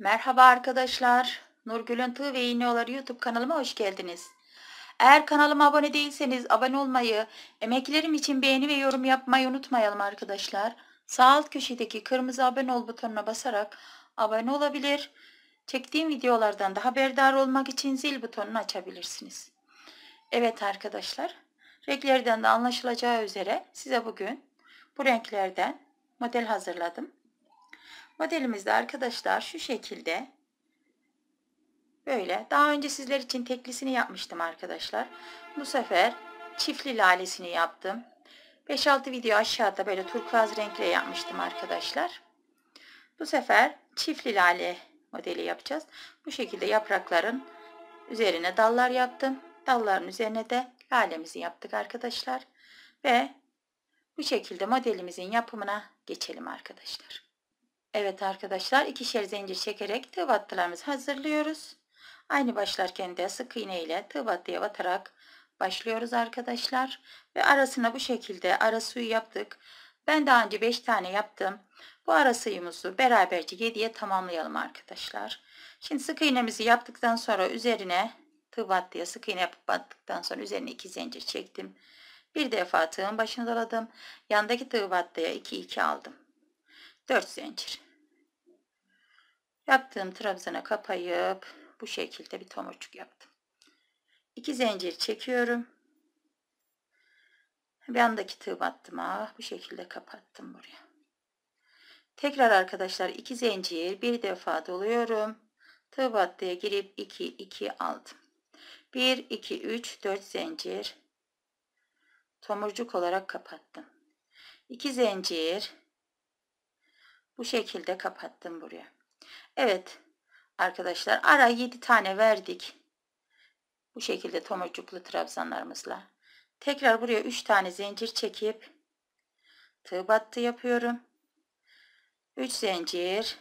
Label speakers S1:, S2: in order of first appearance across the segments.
S1: Merhaba arkadaşlar. Nurgül'ün Tığ ve İğneoları YouTube kanalıma hoş geldiniz. Eğer kanalıma abone değilseniz abone olmayı, emeklerim için beğeni ve yorum yapmayı unutmayalım arkadaşlar. Sağ alt köşedeki kırmızı abone ol butonuna basarak abone olabilir. Çektiğim videolardan da haberdar olmak için zil butonunu açabilirsiniz. Evet arkadaşlar, renklerden de anlaşılacağı üzere size bugün bu renklerden model hazırladım. Modelimizde arkadaşlar şu şekilde böyle. Daha önce sizler için teklisini yapmıştım arkadaşlar. Bu sefer çiftli lalesini yaptım. 5-6 video aşağıda böyle turkuaz renkle yapmıştım arkadaşlar. Bu sefer çiftli lale modeli yapacağız. Bu şekilde yaprakların üzerine dallar yaptım. Dalların üzerine de lalemizi yaptık arkadaşlar. Ve bu şekilde modelimizin yapımına geçelim arkadaşlar. Evet arkadaşlar ikişer zincir çekerek tığ battılarımızı hazırlıyoruz. Aynı başlarken de sık iğne ile tığ battıya batarak başlıyoruz arkadaşlar. Ve arasına bu şekilde ara suyu yaptık. Ben daha önce 5 tane yaptım. Bu ara suyumuzu beraberce 7'ye tamamlayalım arkadaşlar. Şimdi sık iğnemizi yaptıktan sonra üzerine tığ battıya sık iğne yapıp battıktan sonra üzerine 2 zincir çektim. Bir defa tığın başını doladım. Yandaki tığ battıya 2 2 aldım. 4 zincir yaptığım trabzana kapayıp bu şekilde bir tomurcuk yaptım 2 zincir çekiyorum bir yandaki tığ battıma ah, bu şekilde kapattım buraya tekrar arkadaşlar 2 zincir bir defa doluyorum tığ battıya girip 2 2 aldım 1 2 3 4 zincir tomurcuk olarak kapattım 2 zincir bu şekilde kapattım buraya. Evet arkadaşlar ara 7 tane verdik. Bu şekilde tomurcuklu trabzanlarımızla. Tekrar buraya 3 tane zincir çekip tığ battı yapıyorum. 3 zincir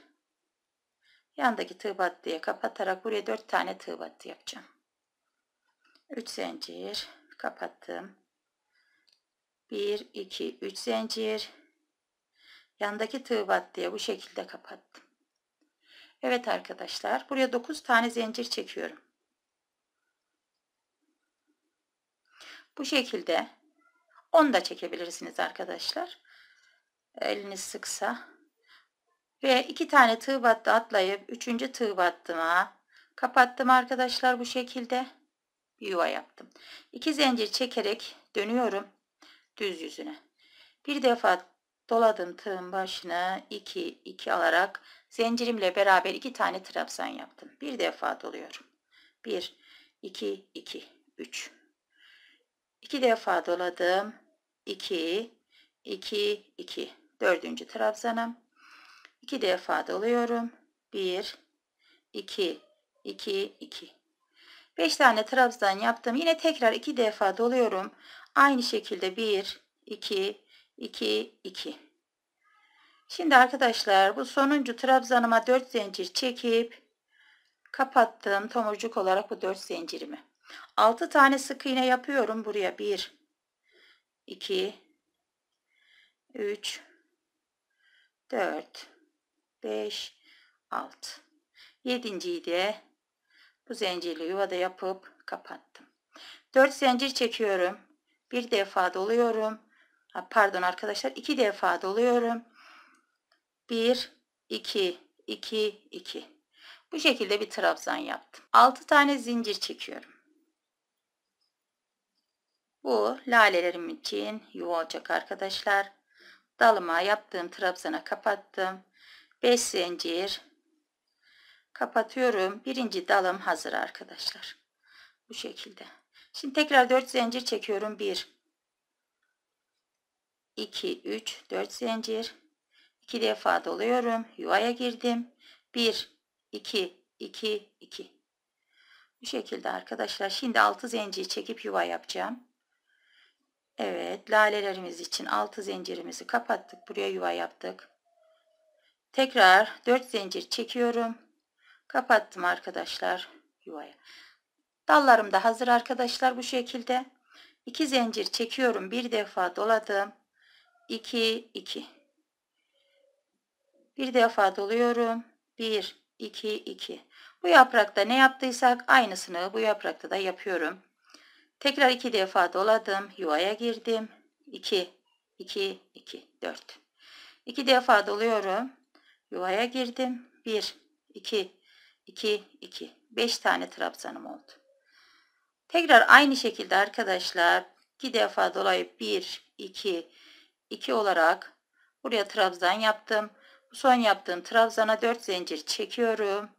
S1: yandaki tığ battıya kapatarak buraya 4 tane tığ battı yapacağım. 3 zincir kapattım. 1 2 3 zincir Yandaki tığ bat diye bu şekilde kapattım. Evet arkadaşlar buraya 9 tane zincir çekiyorum. Bu şekilde 10 da çekebilirsiniz arkadaşlar. Eliniz sıksa. Ve 2 tane tığ battı atlayıp 3. tığ battıma kapattım arkadaşlar bu şekilde. Bir yuva yaptım. 2 zincir çekerek dönüyorum düz yüzüne. Bir defa Doladım tığın başına 2 2 alarak zincirimle beraber 2 tane trabzan yaptım. Bir defa doluyorum. 1 2 2 3 2 defa doladım. 2 2 2 4. trabzanım. 2 defa doluyorum. 1 2 2 2 5 tane trabzan yaptım. Yine tekrar 2 defa doluyorum. Aynı şekilde 1 2 2, 2. Şimdi arkadaşlar bu sonuncu trabzanıma 4 zincir çekip kapattım tomurcuk olarak bu 4 zincirimi. 6 tane sık iğne yapıyorum buraya 1, 2, 3, 4, 5, 6. Yedinciyi de bu zincirli yuvada yapıp kapattım. 4 zincir çekiyorum. Bir defa doluyorum pardon arkadaşlar iki defa doluyorum. 1 2 2 2 bu şekilde bir trabzan yaptım. 6 tane zincir çekiyorum. Bu lalelerim için yuva olacak arkadaşlar. Dalıma yaptığım trabzana kapattım. 5 zincir kapatıyorum. Birinci dalım hazır arkadaşlar. Bu şekilde. Şimdi tekrar 4 zincir çekiyorum. 1 2, 3, 4 zincir. 2 defa doluyorum. Yuvaya girdim. 1, 2, 2, 2. Bu şekilde arkadaşlar. Şimdi 6 zincir çekip yuva yapacağım. Evet. Lalelerimiz için 6 zincirimizi kapattık. Buraya yuva yaptık. Tekrar 4 zincir çekiyorum. Kapattım arkadaşlar yuvaya. Dallarım da hazır arkadaşlar bu şekilde. 2 zincir çekiyorum. Bir defa doladım. 2, 2. Bir defa doluyorum. 1, 2, 2. Bu yaprakta ne yaptıysak aynısını bu yaprakta da yapıyorum. Tekrar 2 defa doladım. Yuvaya girdim. 2, 2, 2, 4. 2 defa doluyorum. Yuvaya girdim. 1, 2, 2, 2. 5 tane trabzanım oldu. Tekrar aynı şekilde arkadaşlar 2 defa dolayıp 1, 2, 2. 2 olarak buraya trabzan yaptım. Bu son yaptığım trabzana 4 zincir çekiyorum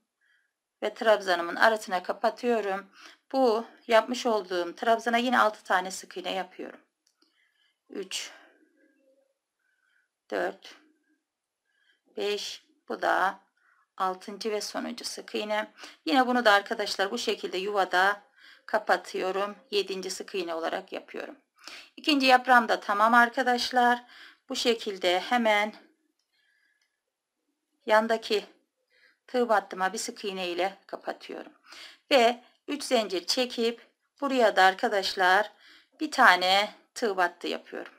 S1: ve trabzanımın arasına kapatıyorum. Bu yapmış olduğum trabzana yine 6 tane sık iğne yapıyorum. 3 4 5 bu da 6. ve sonuncu sık iğne. Yine bunu da arkadaşlar bu şekilde yuvada kapatıyorum. 7. sık iğne olarak yapıyorum. İkinci yapram da tamam arkadaşlar. Bu şekilde hemen yandaki tığ battıma bir sık iğne ile kapatıyorum. Ve 3 zincir çekip buraya da arkadaşlar bir tane tığ battı yapıyorum.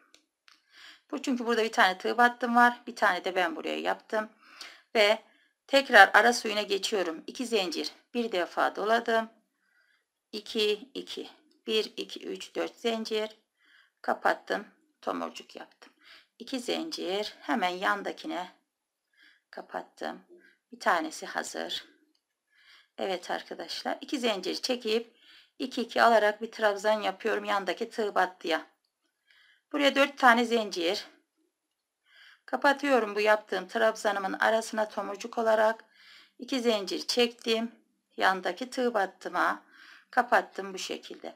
S1: Bu çünkü burada bir tane tığ battım var. Bir tane de ben buraya yaptım. Ve tekrar ara suyuna geçiyorum. 2 zincir bir defa doladım. 2 2 1 2 3 4 zincir kapattım tomurcuk yaptım 2 zincir hemen yandakine kapattım bir tanesi hazır Evet arkadaşlar iki zincir çekip 2 2 alarak bir trabzan yapıyorum yandaki tığ battıya buraya 4 tane zincir kapatıyorum bu yaptığım trabzanımın arasına tomurcuk olarak iki zincir çektim yandaki tığ battıma kapattım bu şekilde.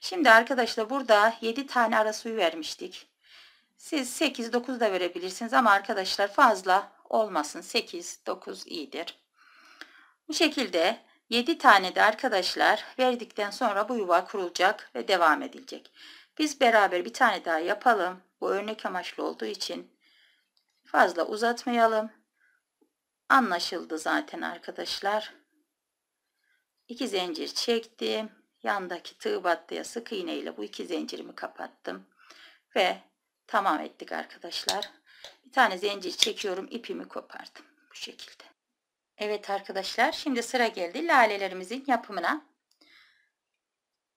S1: Şimdi arkadaşlar burada 7 tane ara suyu vermiştik. Siz 8-9 da verebilirsiniz ama arkadaşlar fazla olmasın. 8-9 iyidir. Bu şekilde 7 tane de arkadaşlar verdikten sonra bu yuva kurulacak ve devam edilecek. Biz beraber bir tane daha yapalım. Bu örnek amaçlı olduğu için fazla uzatmayalım. Anlaşıldı zaten arkadaşlar. 2 zincir çektim. Yandaki tığ battıya sık iğne ile bu iki zincirimi kapattım. Ve tamam ettik arkadaşlar. Bir tane zincir çekiyorum. ipimi kopardım. Bu şekilde. Evet arkadaşlar şimdi sıra geldi lalelerimizin yapımına.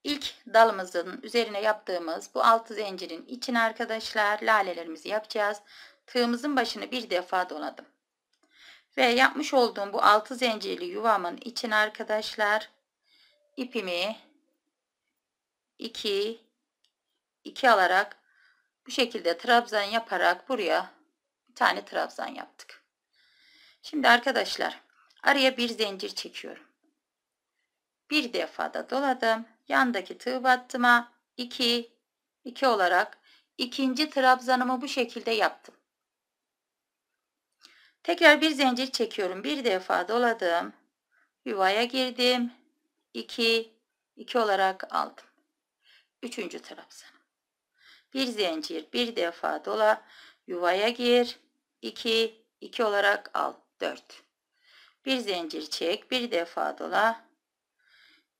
S1: İlk dalımızın üzerine yaptığımız bu altı zincirin içine arkadaşlar lalelerimizi yapacağız. Tığımızın başını bir defa doladım. Ve yapmış olduğum bu 6 zincirli yuvamın için arkadaşlar ipimi 2 2 alarak bu şekilde trabzan yaparak buraya bir tane trabzan yaptık. Şimdi arkadaşlar araya bir zincir çekiyorum. Bir defada doladım. Yandaki tığ battıma 2 2 olarak ikinci trabzanımı bu şekilde yaptım. Tekrar bir zincir çekiyorum. Bir defa doladım. Yuvaya girdim. 2 2 olarak aldım. Üçüncü trabzan. Bir zincir bir defa dola. Yuvaya gir. 2 2 olarak al. 4. Bir zincir çek. Bir defa dola.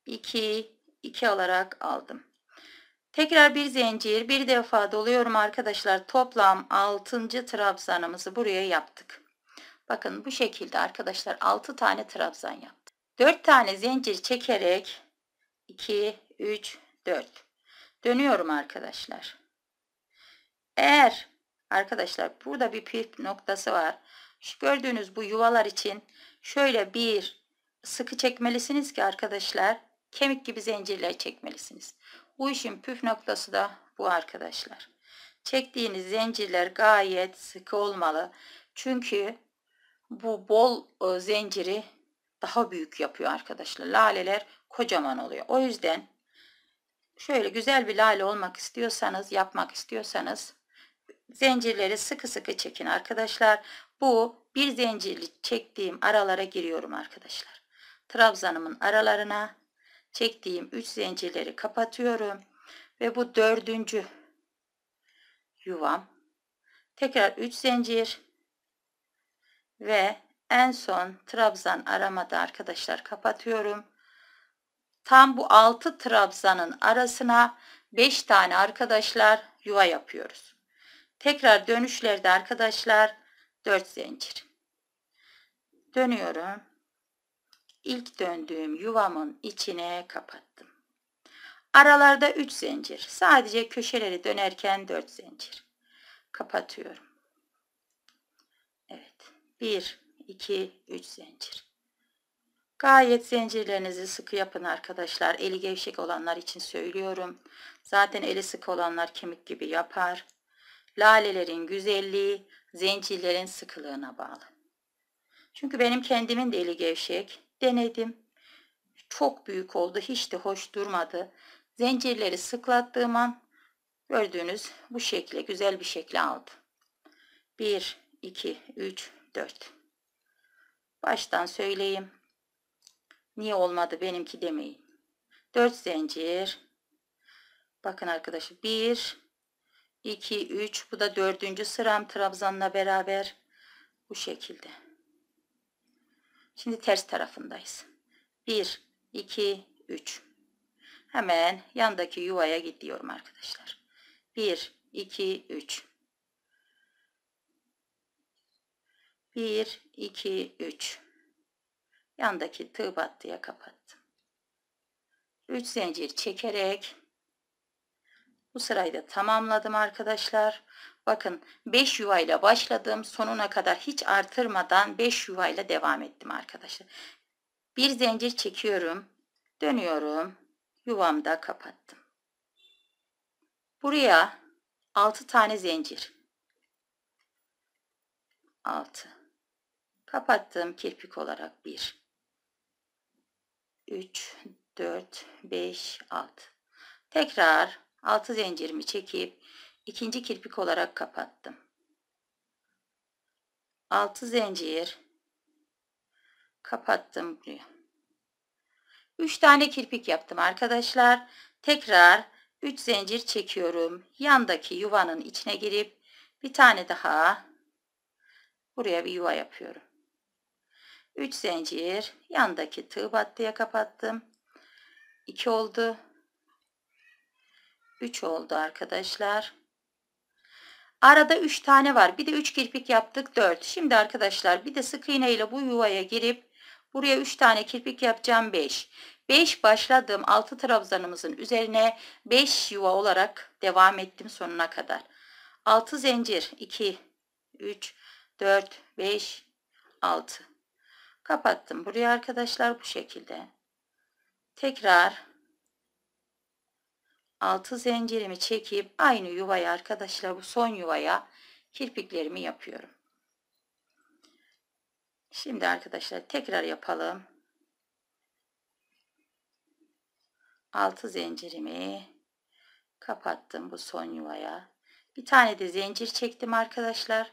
S1: 2 2 olarak aldım. Tekrar bir zincir bir defa doluyorum arkadaşlar. Toplam 6. trabzanımızı buraya yaptık. Bakın bu şekilde arkadaşlar 6 tane trabzan yaptım. 4 tane zincir çekerek 2, 3, 4. Dönüyorum arkadaşlar. Eğer arkadaşlar burada bir püf noktası var. Şu gördüğünüz bu yuvalar için şöyle bir sıkı çekmelisiniz ki arkadaşlar kemik gibi zincirler çekmelisiniz. Bu işin püf noktası da bu arkadaşlar. Çektiğiniz zincirler gayet sıkı olmalı. Çünkü bu bol e, zinciri daha büyük yapıyor arkadaşlar. Laleler kocaman oluyor. O yüzden şöyle güzel bir lale olmak istiyorsanız, yapmak istiyorsanız zincirleri sıkı sıkı çekin arkadaşlar. Bu bir zincirli çektiğim aralara giriyorum arkadaşlar. Trabzanımın aralarına çektiğim 3 zincirleri kapatıyorum ve bu dördüncü yuvam tekrar 3 zincir ve en son trabzan aramada arkadaşlar kapatıyorum. Tam bu 6 trabzanın arasına 5 tane arkadaşlar yuva yapıyoruz. Tekrar dönüşlerde arkadaşlar 4 zincir. Dönüyorum. İlk döndüğüm yuvamın içine kapattım. Aralarda 3 zincir. Sadece köşeleri dönerken 4 zincir. Kapatıyorum. 1, 2, 3 zincir. Gayet zincirlerinizi sıkı yapın arkadaşlar. Eli gevşek olanlar için söylüyorum. Zaten eli sık olanlar kemik gibi yapar. Lalelerin güzelliği zincirlerin sıkılığına bağlı. Çünkü benim kendimin de eli gevşek. Denedim. Çok büyük oldu. Hiç de hoş durmadı. Zincirleri sıklattığım an gördüğünüz bu şekle güzel bir şekle aldı. 1, 2, 3, 4. Baştan söyleyeyim. Niye olmadı benimki demeyin. 4 zincir. Bakın arkadaşlar 1 2 3 bu da dördüncü sıram trabzanla beraber bu şekilde. Şimdi ters tarafındayız. 1 2 3 Hemen yandaki yuvaya gidiyorum arkadaşlar. 1 2 3 1, 2, 3. Yandaki tığ battıya kapattım. 3 zincir çekerek bu sırayı da tamamladım arkadaşlar. Bakın 5 yuvayla başladım. Sonuna kadar hiç artırmadan 5 yuvayla devam ettim arkadaşlar. Bir zincir çekiyorum. Dönüyorum. Yuvamda kapattım. Buraya 6 tane zincir. 6 Kapattığım kirpik olarak 1, 3, 4, 5, 6. Tekrar 6 zincirimi çekip ikinci kirpik olarak kapattım. 6 zincir kapattım buraya. 3 tane kirpik yaptım arkadaşlar. Tekrar 3 zincir çekiyorum. Yandaki yuvanın içine girip bir tane daha buraya bir yuva yapıyorum. 3 zincir yandaki tığ battıya kapattım 2 oldu 3 oldu arkadaşlar arada 3 tane var bir de 3 kirpik yaptık 4 şimdi arkadaşlar bir de sık iğne ile bu yuvaya girip buraya 3 tane kirpik yapacağım 5 5 başladım 6 trabzanımızın üzerine 5 yuva olarak devam ettim sonuna kadar 6 zincir 2 3 4 5 6 Kapattım. Buraya arkadaşlar bu şekilde. Tekrar 6 zincirimi çekip aynı yuvaya arkadaşlar bu son yuvaya kirpiklerimi yapıyorum. Şimdi arkadaşlar tekrar yapalım. 6 zincirimi kapattım bu son yuvaya. Bir tane de zincir çektim arkadaşlar.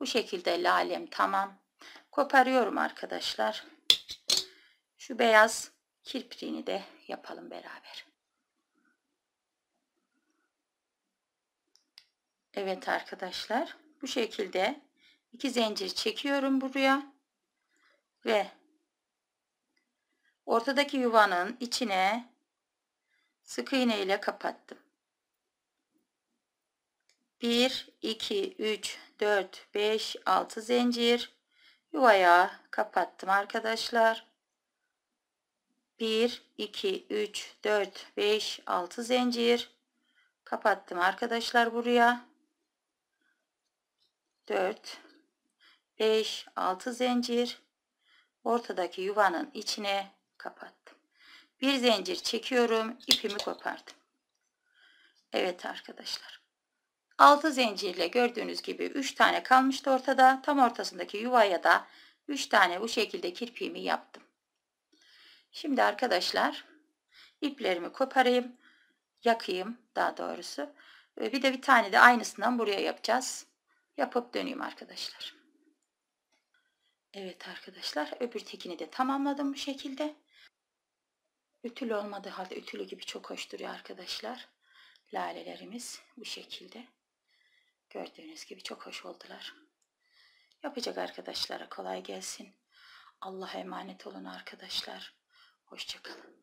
S1: Bu şekilde lalem tamam koparıyorum arkadaşlar. Şu beyaz kirpiğini de yapalım beraber. Evet arkadaşlar bu şekilde iki zincir çekiyorum buraya ve ortadaki yuvanın içine sık iğne ile kapattım. 1 2 3 4 5 6 zincir yuvaya kapattım arkadaşlar. 1 2 3 4 5 6 zincir kapattım arkadaşlar buraya 4 5 6 zincir ortadaki yuvanın içine kapattım bir zincir çekiyorum ipimi kopardım Evet arkadaşlar 6 zincirle gördüğünüz gibi 3 tane kalmıştı ortada. Tam ortasındaki yuvaya da 3 tane bu şekilde kirpiğimi yaptım. Şimdi arkadaşlar iplerimi koparayım, yakayım daha doğrusu. Ee, bir de bir tane de aynısından buraya yapacağız. Yapıp döneyim arkadaşlar. Evet arkadaşlar öbür tekini de tamamladım bu şekilde. Ütülü olmadığı halde ütülü gibi çok hoş duruyor arkadaşlar. Lalelerimiz bu şekilde. Gördüğünüz gibi çok hoş oldular. Yapacak arkadaşlara kolay gelsin. Allah'a emanet olun arkadaşlar. Hoşçakalın.